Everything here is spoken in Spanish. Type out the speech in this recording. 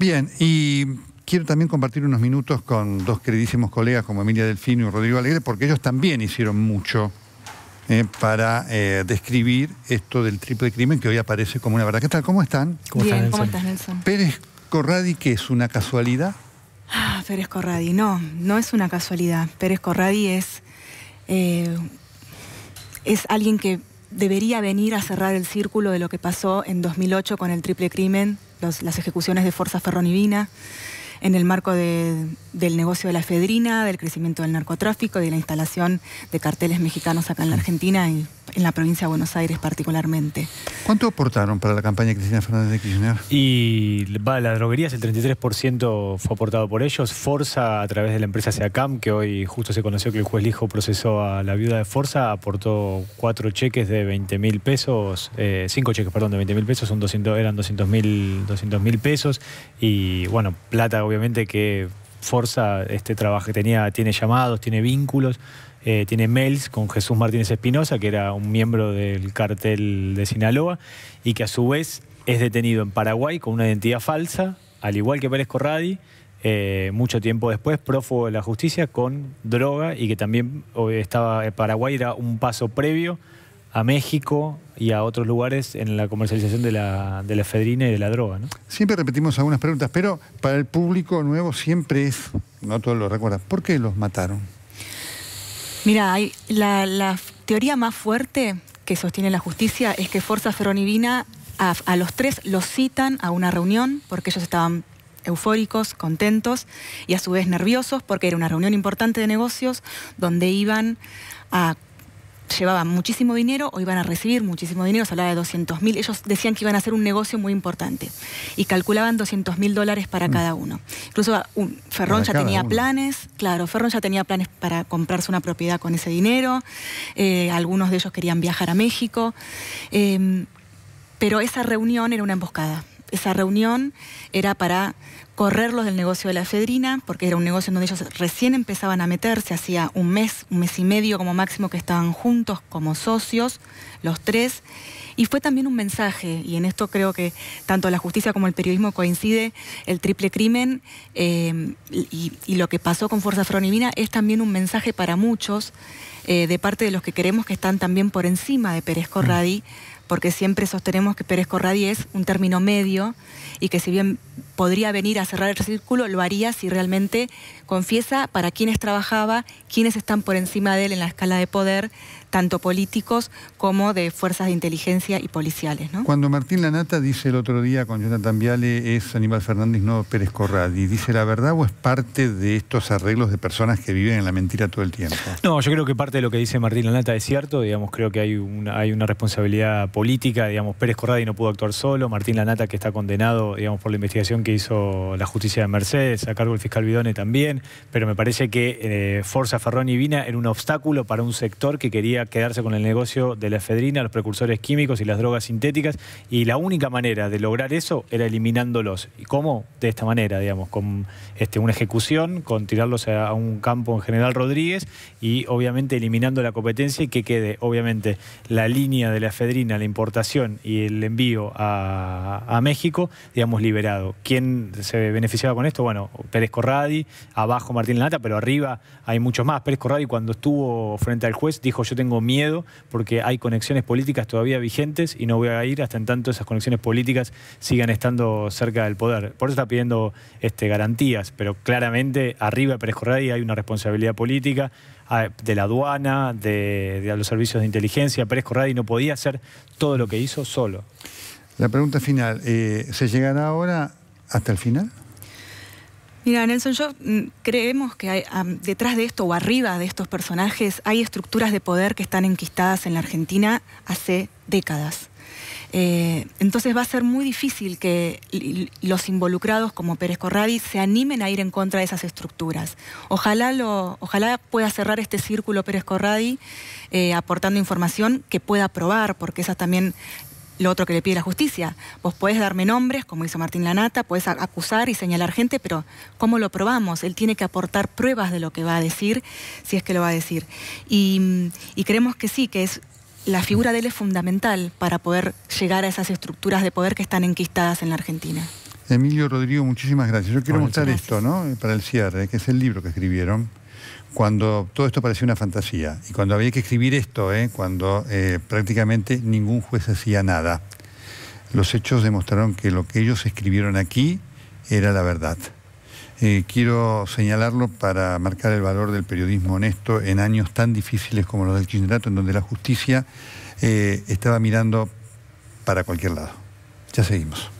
Bien, y quiero también compartir unos minutos con dos queridísimos colegas como Emilia Delfino y Rodrigo Alegre, porque ellos también hicieron mucho eh, para eh, describir esto del triple crimen que hoy aparece como una verdad. ¿Qué tal? ¿Cómo están? ¿Cómo están, ¿cómo estás, Nelson? Pérez Corradi, ¿qué es una casualidad? Ah, Pérez Corradi, no, no es una casualidad. Pérez Corradi es, eh, es alguien que debería venir a cerrar el círculo de lo que pasó en 2008 con el triple crimen las ejecuciones de Fuerza Ferronivina en el marco del negocio de la efedrina, del crecimiento del narcotráfico, de la instalación de carteles mexicanos acá en la Argentina y en la provincia de Buenos Aires particularmente. ¿Cuánto aportaron para la campaña Cristina Fernández de Kirchner? Y va, las droguerías, el 33% fue aportado por ellos. Forza, a través de la empresa SEACAM, que hoy justo se conoció que el juez Lijo procesó a la viuda de Forza, aportó cuatro cheques de 20 mil pesos, eh, cinco cheques, perdón, de 20 mil pesos, son 200, eran 200 mil pesos. Y bueno, plata obviamente que Forza este trabajo, tenía, tiene llamados, tiene vínculos, eh, tiene mails con Jesús Martínez Espinosa, que era un miembro del cartel de Sinaloa, y que a su vez es detenido en Paraguay con una identidad falsa, al igual que Pérez Corradi, eh, mucho tiempo después, prófugo de la justicia con droga y que también eh, estaba, en Paraguay era un paso previo a México y a otros lugares en la comercialización de la, de efedrina y de la droga. ¿no? Siempre repetimos algunas preguntas, pero para el público nuevo siempre es, no todos lo recuerdan, ¿por qué los mataron? Mira, la, teoría más fuerte que sostiene la justicia es que fuerza Ferronivina a, a los tres los citan a una reunión porque ellos estaban eufóricos, contentos y a su vez nerviosos porque era una reunión importante de negocios donde iban a llevaban muchísimo dinero o iban a recibir muchísimo dinero, se hablaba de 200 mil, ellos decían que iban a hacer un negocio muy importante y calculaban 200 mil dólares para mm. cada uno. Incluso ah, un, Ferrón ya tenía planes, claro, Ferrón ya tenía planes para comprarse una propiedad con ese dinero, eh, algunos de ellos querían viajar a México, em, pero esa reunión era una emboscada esa reunión era para correrlos del negocio de la Fedrina, porque era un negocio en donde ellos recién empezaban a meterse, hacía un mes, un mes y medio como máximo que estaban juntos como socios, los tres, y fue también un mensaje, y en esto creo que tanto la justicia como el periodismo coincide, el triple crimen eh, y, lo que pasó con Fuerza Fronimina es también un mensaje para muchos, eh, de parte de los que queremos que están también por encima de Pérez mm. Corradi, porque siempre sostenemos que Pérez Corradi es un término medio y que si bien podría venir a cerrar el círculo, lo haría si realmente confiesa para quienes trabajaba, quienes están por encima de él en la escala de poder, tanto políticos como de fuerzas de inteligencia y policiales. Cuando Martín Lanata dice el otro día con Jonathan Viale es Aníbal Fernández, no Pérez Corradi, ¿dice la verdad o es parte de estos arreglos de personas que viven en la mentira todo el tiempo? No, yo creo que parte de lo que dice Martín Lanata es cierto, digamos, creo que hay una, hay una responsabilidad política política, digamos, Pérez Corradi no pudo actuar solo, Martín Lanata que está condenado, digamos, por la investigación que hizo la justicia de Mercedes, a cargo del fiscal Bidone también, pero me parece que eh, Forza Ferrón y Vina era un obstáculo para un sector que quería quedarse con el negocio de la efedrina, los precursores químicos y las drogas sintéticas, y la única manera de lograr eso era eliminándolos. ¿Y cómo? De esta manera, digamos, con este, una ejecución, con tirarlos a, un campo en General Rodríguez y obviamente eliminando la competencia y que quede, obviamente, la línea de la efedrina, la importación y el envío a, México, digamos, liberado. ¿Quién se beneficiaba con esto? Bueno, Pérez Corradi, abajo Martín Lanata, pero arriba hay muchos más. Pérez Corradi cuando estuvo frente al juez dijo yo tengo miedo porque hay conexiones políticas todavía vigentes y no voy a ir hasta en tanto esas conexiones políticas sigan estando cerca del poder. Por eso está pidiendo este, garantías, pero claramente arriba de Pérez Corradi hay una responsabilidad política Ah, de la aduana, de, los servicios de inteligencia. Pérez Corradi no podía hacer todo lo que hizo solo. La pregunta final, eh, ¿se llegará ahora hasta el final? Mira, Nelson, yo mm, creemos que hay, detrás de esto o arriba de estos personajes hay estructuras de poder que están enquistadas en la Argentina hace décadas. Eh, entonces va a ser muy difícil que los involucrados como Pérez Corradi se animen a ir en contra de esas estructuras. Ojalá, lo, ojalá pueda cerrar este círculo Pérez Corradi eh, aportando información que pueda probar, porque esa también lo otro que le pide la justicia. Vos podés darme nombres, como hizo Martín Lanata, podés acusar y señalar gente, pero ¿cómo lo probamos? Él tiene que aportar pruebas de lo que va a decir, si es que lo va a decir. y creemos que sí, que es la figura de él es fundamental para poder llegar a esas estructuras de poder que están enquistadas en la Argentina. Emilio Rodrigo, muchísimas gracias. Yo quiero mostrar esto, ¿no? Para el cierre, que es el libro que escribieron. Cuando todo esto parecía una fantasía y cuando había que escribir esto, ¿eh? cuando eh, prácticamente ningún juez hacía nada, los hechos demostraron que lo que ellos escribieron aquí era la verdad. Eh, quiero señalarlo para marcar el valor del periodismo honesto en años tan difíciles como los del Kirchnerato, en donde la justicia eh, estaba mirando para cualquier lado. Ya seguimos.